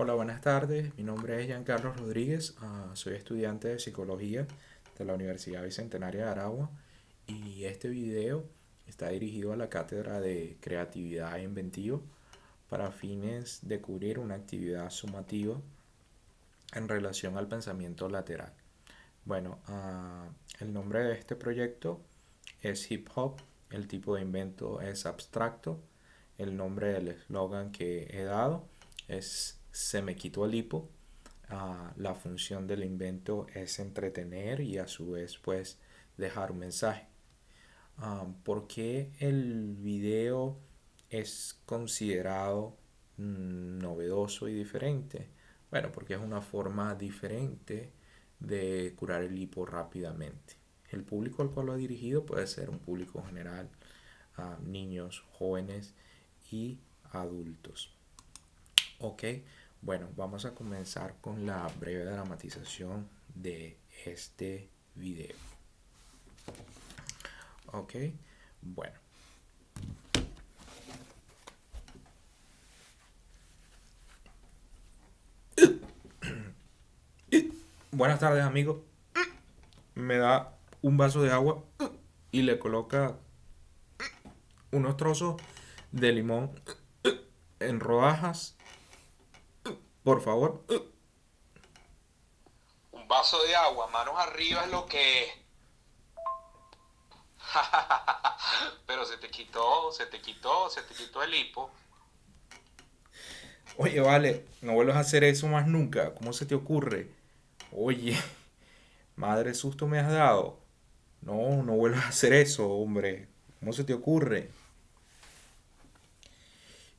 Hola, buenas tardes. Mi nombre es Carlos Rodríguez. Ah, soy estudiante de psicología de la Universidad Bicentenaria de Aragua y este video está dirigido a la cátedra de creatividad e inventivo para fines de cubrir una actividad sumativa en relación al pensamiento lateral. Bueno, ah, el nombre de este proyecto es hip hop, el tipo de invento es abstracto, el nombre del eslogan que he dado es se me quitó el hipo. Ah, la función del invento es entretener y a su vez pues dejar un mensaje. Ah, ¿Por qué el video es considerado mm, novedoso y diferente? Bueno, porque es una forma diferente de curar el hipo rápidamente. El público al cual lo ha dirigido puede ser un público general, ah, niños, jóvenes y adultos. Ok, bueno, vamos a comenzar con la breve dramatización de este video. Ok, bueno. Buenas tardes amigos. Me da un vaso de agua y le coloca unos trozos de limón en rodajas por favor. Un vaso de agua, manos arriba es lo que Pero se te quitó, se te quitó, se te quitó el hipo. Oye, vale, no vuelvas a hacer eso más nunca. ¿Cómo se te ocurre? Oye, madre susto me has dado. No, no vuelvas a hacer eso, hombre. ¿Cómo se te ocurre?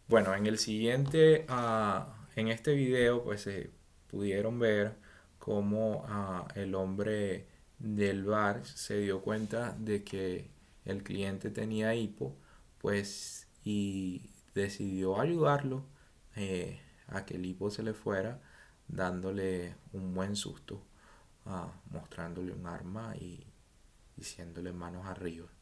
Bueno, en el siguiente... Ah, en este video pues se pudieron ver cómo ah, el hombre del bar se dio cuenta de que el cliente tenía hipo, pues y decidió ayudarlo eh, a que el hipo se le fuera dándole un buen susto, ah, mostrándole un arma y diciéndole manos arriba.